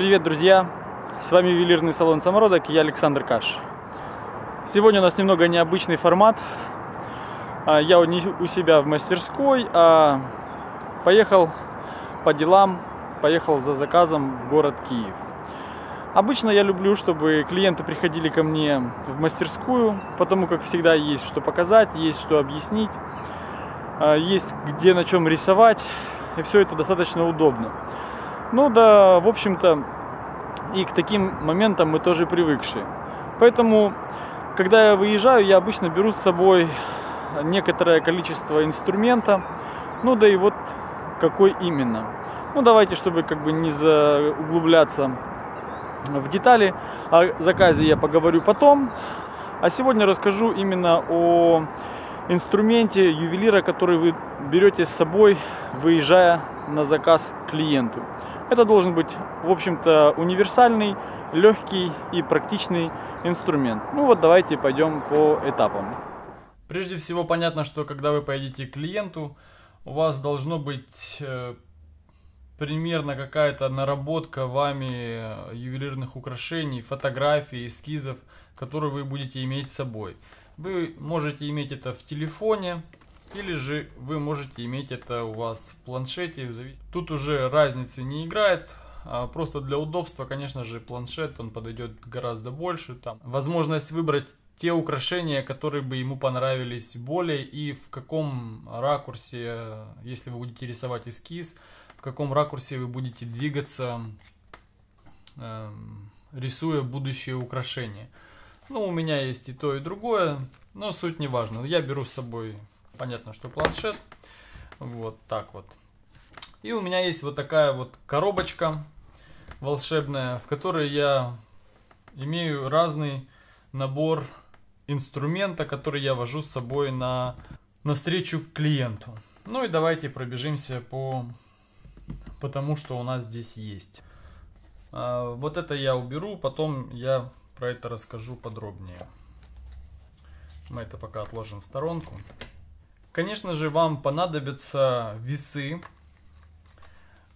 Привет, друзья! С вами ювелирный салон «Самородок» я Александр Каш. Сегодня у нас немного необычный формат. А, я не у себя в мастерской, а поехал по делам, поехал за заказом в город Киев. Обычно я люблю, чтобы клиенты приходили ко мне в мастерскую, потому как всегда есть что показать, есть что объяснить, а, есть где на чем рисовать, и все это достаточно удобно. Ну да, в общем-то, и к таким моментам мы тоже привыкшие. Поэтому, когда я выезжаю, я обычно беру с собой некоторое количество инструмента, ну да и вот какой именно. Ну давайте, чтобы как бы не углубляться в детали, о заказе я поговорю потом, а сегодня расскажу именно о инструменте ювелира, который вы берете с собой, выезжая на заказ клиенту. Это должен быть, в общем-то, универсальный, легкий и практичный инструмент. Ну вот давайте пойдем по этапам. Прежде всего понятно, что когда вы поедете к клиенту, у вас должно быть э, примерно какая-то наработка вами э, ювелирных украшений, фотографий, эскизов, которые вы будете иметь с собой. Вы можете иметь это в телефоне, или же вы можете иметь это у вас в планшете. Тут уже разницы не играет. А просто для удобства, конечно же, планшет он подойдет гораздо больше. Там возможность выбрать те украшения, которые бы ему понравились более и в каком ракурсе, если вы будете рисовать эскиз, в каком ракурсе вы будете двигаться, эм, рисуя будущее украшение. Ну, у меня есть и то, и другое, но суть не важна. Я беру с собой понятно, что планшет. Вот так вот. И у меня есть вот такая вот коробочка волшебная, в которой я имею разный набор инструмента, который я вожу с собой на на навстречу клиенту. Ну и давайте пробежимся по, по тому, что у нас здесь есть. А, вот это я уберу, потом я про это расскажу подробнее. Мы это пока отложим в сторонку. Конечно же, вам понадобятся весы.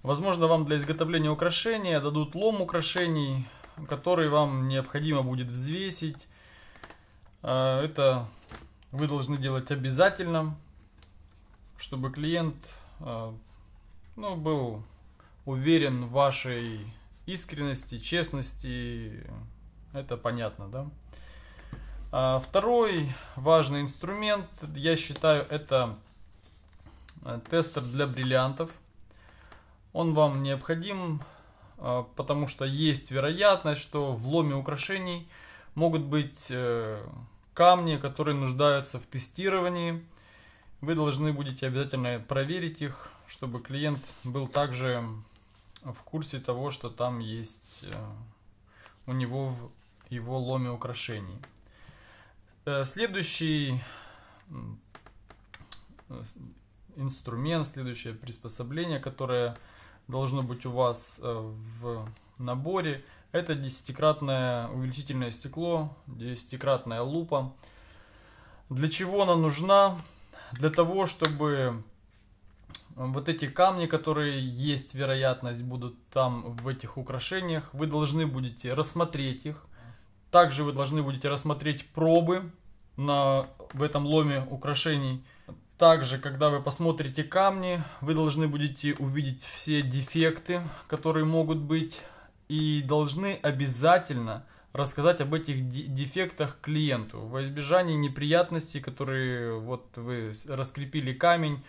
Возможно, вам для изготовления украшения дадут лом украшений, который вам необходимо будет взвесить. А, это вы должны делать обязательно, чтобы клиент а, ну, был уверен в вашей искренности, честности. Это понятно, да? А, второй важный инструмент, я считаю, это э, тестер для бриллиантов. Он вам необходим, а, потому что есть вероятность, что в ломе украшений могут быть э, камни, которые нуждаются в тестировании. Вы должны будете обязательно проверить их, чтобы клиент был также в курсе того, что там есть э, у него в его ломе украшений. Э, следующий э, инструмент, следующее приспособление, которое должно быть у вас э, в наборе, это десятикратное увеличительное стекло, десятикратная лупа. Для чего она нужна? Для того, чтобы вот эти камни, которые есть вероятность будут там в этих украшениях, вы должны будете рассмотреть их, также вы должны будете рассмотреть пробы на, в этом ломе украшений. Также, когда вы посмотрите камни, вы должны будете увидеть все дефекты, которые могут быть. И должны обязательно рассказать об этих дефектах клиенту. Во избежание неприятностей, которые вот вы раскрепили камень,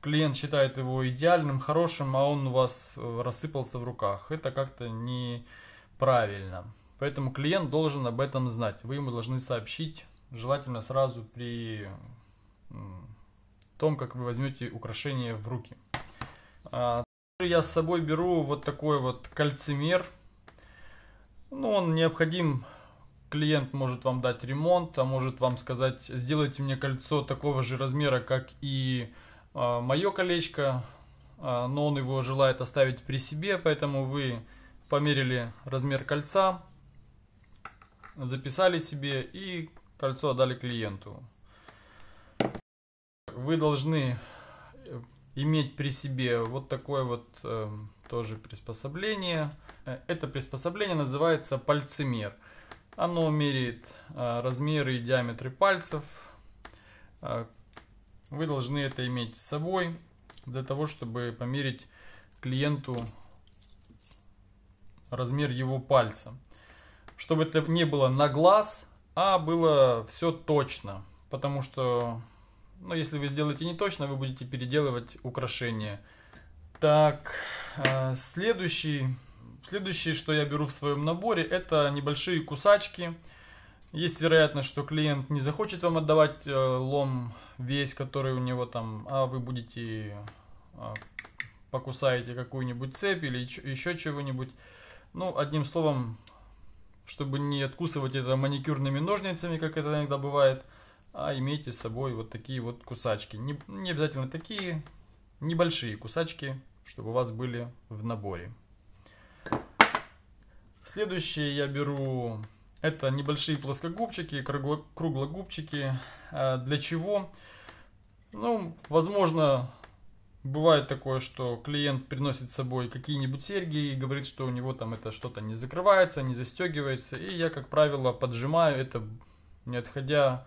клиент считает его идеальным, хорошим, а он у вас э, рассыпался в руках. Это как-то неправильно. Поэтому клиент должен об этом знать. Вы ему должны сообщить, желательно сразу при том, как вы возьмете украшение в руки. А, я с собой беру вот такой вот кальцимер. Ну, он необходим. Клиент может вам дать ремонт, а может вам сказать, сделайте мне кольцо такого же размера, как и а, мое колечко, а, но он его желает оставить при себе, поэтому вы померили размер кольца, записали себе и кольцо отдали клиенту. Вы должны э, иметь при себе вот такое вот э, тоже приспособление. Э, это приспособление называется пальцемер. Оно меряет э, размеры и диаметры пальцев. Э, вы должны это иметь с собой для того, чтобы померить клиенту размер его пальца чтобы это не было на глаз, а было все точно. Потому что, ну, если вы сделаете не точно, вы будете переделывать украшение. Так, э, следующий, следующий, что я беру в своем наборе, это небольшие кусачки. Есть вероятность, что клиент не захочет вам отдавать э, лом весь, который у него там, а вы будете э, покусаете какую-нибудь цепь или еще чего-нибудь. Ну, одним словом, чтобы не откусывать это маникюрными ножницами, как это иногда бывает, а имейте с собой вот такие вот кусачки. Не, не обязательно такие, небольшие кусачки, чтобы у вас были в наборе. Следующее я беру, это небольшие плоскогубчики, круглогубчики. А для чего? Ну, возможно, Бывает такое, что клиент приносит с собой какие-нибудь серьги и говорит, что у него там это что-то не закрывается, не застегивается. И я, как правило, поджимаю это, не отходя,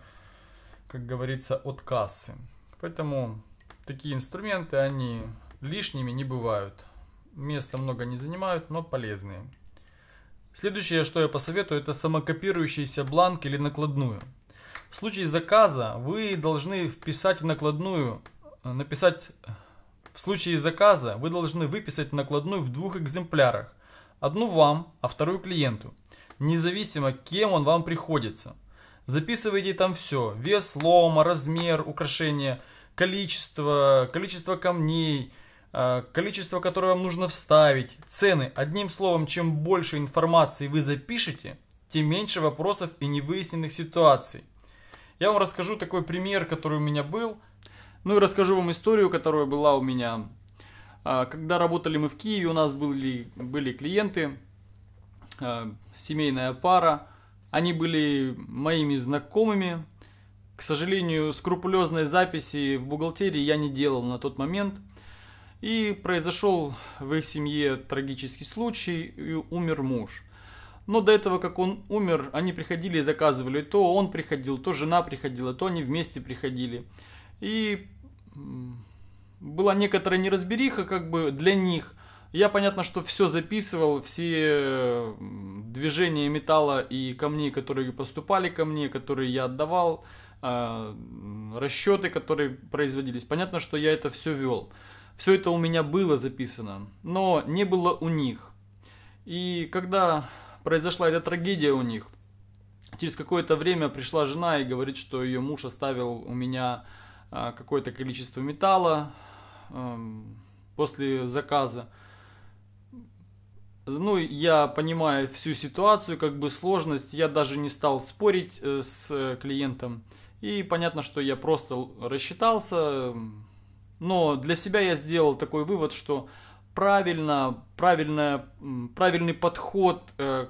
как говорится, от кассы. Поэтому такие инструменты, они лишними не бывают. Места много не занимают, но полезные. Следующее, что я посоветую, это самокопирующийся бланк или накладную. В случае заказа вы должны вписать в накладную, э, написать в случае заказа вы должны выписать накладную в двух экземплярах. Одну вам, а вторую клиенту. Независимо, кем он вам приходится. Записывайте там все. Вес лома, размер, украшение, количество, количество камней, э, количество, которое вам нужно вставить, цены. Одним словом, чем больше информации вы запишете, тем меньше вопросов и невыясненных ситуаций. Я вам расскажу такой пример, который у меня был – ну и расскажу вам историю, которая была у меня. А, когда работали мы в Киеве, у нас были, были клиенты, а, семейная пара. Они были моими знакомыми. К сожалению, скрупулезной записи в бухгалтерии я не делал на тот момент. И произошел в их семье трагический случай, и умер муж. Но до этого, как он умер, они приходили и заказывали то, он приходил, то жена приходила, то они вместе приходили. И была некоторая неразбериха как бы для них. Я, понятно, что все записывал, все движения металла и камней, которые поступали ко мне, которые я отдавал, а, расчеты, которые производились. Понятно, что я это все вел. Все это у меня было записано, но не было у них. И когда произошла эта трагедия у них, через какое-то время пришла жена и говорит, что ее муж оставил у меня а, какое-то количество металла эм, после заказа. Ну, я понимаю всю ситуацию, как бы сложность, я даже не стал спорить э, с э, клиентом. И понятно, что я просто рассчитался, но для себя я сделал такой вывод, что правильно, правильно, правильный подход, э,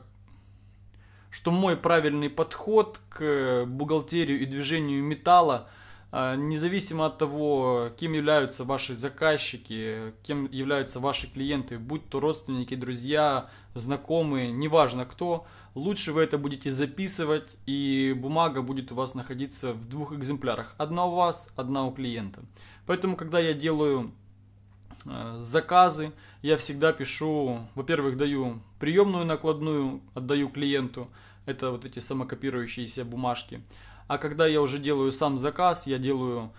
что мой правильный подход к бухгалтерию и движению металла – а, независимо от того, кем являются ваши заказчики, кем являются ваши клиенты, будь то родственники, друзья, знакомые, неважно кто, лучше вы это будете записывать, и бумага будет у вас находиться в двух экземплярах. Одна у вас, одна у клиента. Поэтому, когда я делаю а, заказы, я всегда пишу, во-первых, даю приемную накладную, отдаю клиенту, это вот эти самокопирующиеся бумажки. А когда я уже делаю сам заказ, я делаю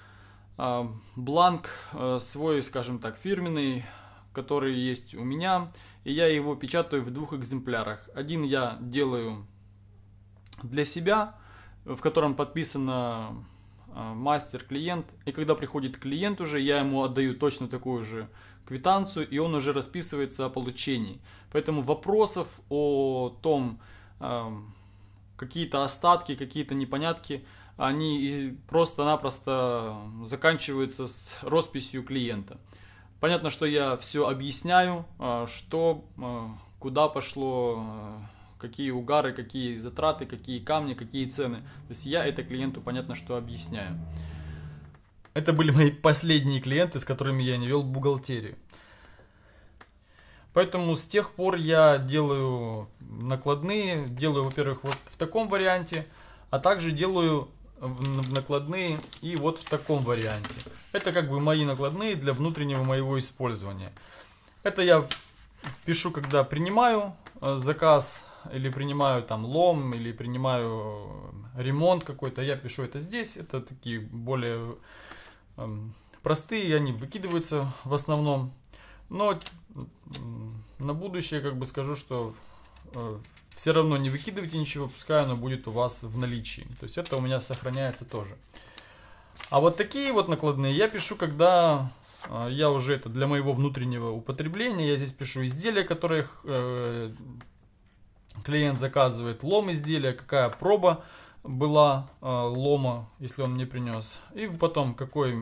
э, бланк э, свой, скажем так, фирменный, который есть у меня, и я его печатаю в двух экземплярах. Один я делаю для себя, в котором подписано а, мастер-клиент, и когда приходит клиент уже, я ему отдаю точно такую же квитанцию, и он уже расписывается о получении. Поэтому вопросов о том, а, какие-то остатки, какие-то непонятки, они просто-напросто заканчиваются с росписью клиента. Понятно, что я все объясняю, а, что, а, куда пошло, а, какие угары, какие затраты, какие камни, какие цены. То есть я это клиенту, понятно, что объясняю. Это были мои последние клиенты, с которыми я не вел бухгалтерию. Поэтому с тех пор я делаю накладные, делаю, во-первых, вот в таком варианте, а также делаю накладные и вот в таком варианте. Это как бы мои накладные для внутреннего моего использования. Это я пишу, когда принимаю э, заказ или принимаю там лом, или принимаю э, ремонт какой-то, я пишу это здесь. Это такие более эм, простые, они выкидываются в основном. Но на будущее как бы скажу, что э, все равно не выкидывайте ничего, пускай оно будет у вас в наличии. То есть это у меня сохраняется тоже. А вот такие вот накладные я пишу, когда э, я уже это для моего внутреннего употребления. Я здесь пишу изделия, которые э, клиент заказывает, лом изделия, какая проба была э, лома, если он мне принес. И потом какой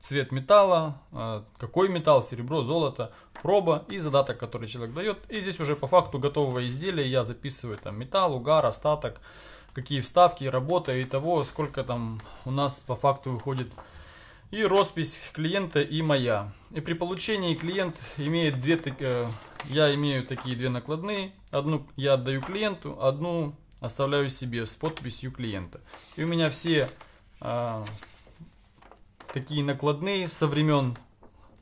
цвет металла, а, какой металл, серебро, золото, проба и задаток, который человек дает. И здесь уже по факту готового изделия я записываю там металл, угар, остаток, какие вставки, работа и того, сколько там у нас по факту выходит и роспись клиента и моя. И при получении клиент имеет две, э, я имею такие две накладные. Одну я отдаю клиенту, одну оставляю себе с подписью клиента. И у меня все а, такие накладные со времен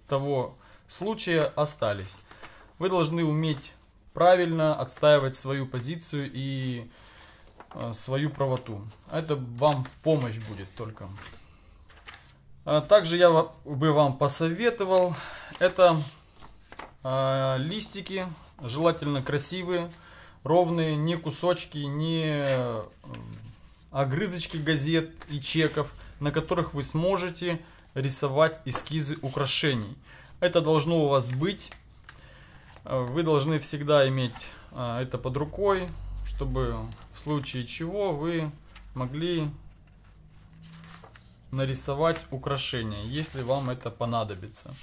того случая остались. Вы должны уметь правильно отстаивать свою позицию и э, свою правоту. Это вам в помощь будет только. А также я бы вам посоветовал, это э, листики, желательно красивые, ровные, не кусочки, не э, огрызочки газет и чеков – на которых вы сможете рисовать эскизы украшений. Это должно у вас быть. Э, вы должны всегда иметь э, это под рукой, чтобы в случае чего вы могли нарисовать украшение, если вам это понадобится.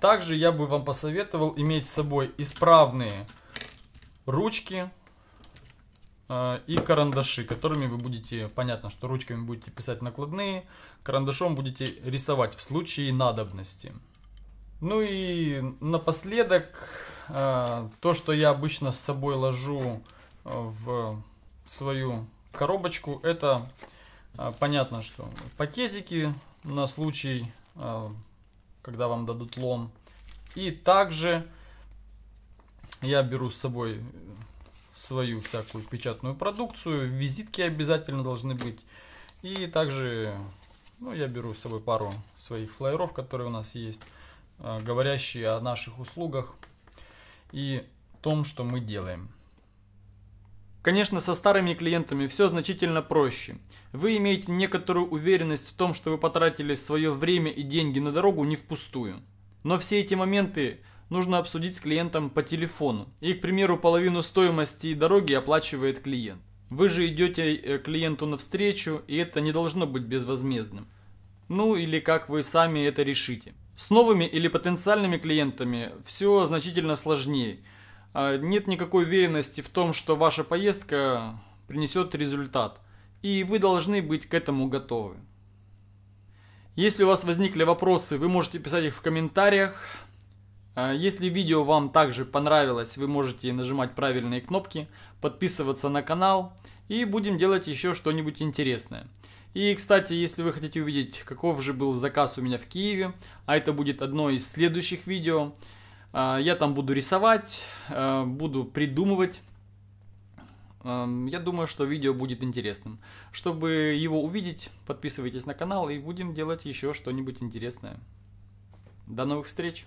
Также я бы вам посоветовал иметь с собой исправные ручки, а, и карандаши, которыми вы будете, понятно, что ручками будете писать накладные, карандашом будете рисовать в случае надобности. Ну и напоследок, а, то, что я обычно с собой ложу э, в свою коробочку, это а, понятно, что пакетики на случай, когда вам дадут лом. И также я беру с собой свою всякую печатную продукцию, визитки обязательно должны быть. И также ну, я беру с собой пару своих флайеров, которые у нас есть, а, говорящие о наших услугах и том, что мы делаем. Конечно, со старыми клиентами все значительно проще. Вы имеете некоторую уверенность в том, что вы потратили свое время и деньги на дорогу не впустую. Но все эти моменты нужно обсудить с клиентом по телефону. И, к примеру, половину стоимости дороги оплачивает клиент. Вы же идете э, клиенту навстречу, и это не должно быть безвозмездным. Ну или как вы сами это решите. С новыми или потенциальными клиентами все значительно сложнее. А, нет никакой уверенности в том, что ваша поездка принесет результат. И вы должны быть к этому готовы. Если у вас возникли вопросы, вы можете писать их в комментариях. А, если видео вам также понравилось, вы можете нажимать правильные кнопки, подписываться на канал и будем делать еще что-нибудь интересное. И, кстати, если вы хотите увидеть, каков же был заказ у меня в Киеве, а это будет одно из следующих видео, а, я там буду рисовать, а, буду придумывать. Я думаю, что видео будет интересным. Чтобы его увидеть, подписывайтесь на канал и будем делать еще что-нибудь интересное. До новых встреч!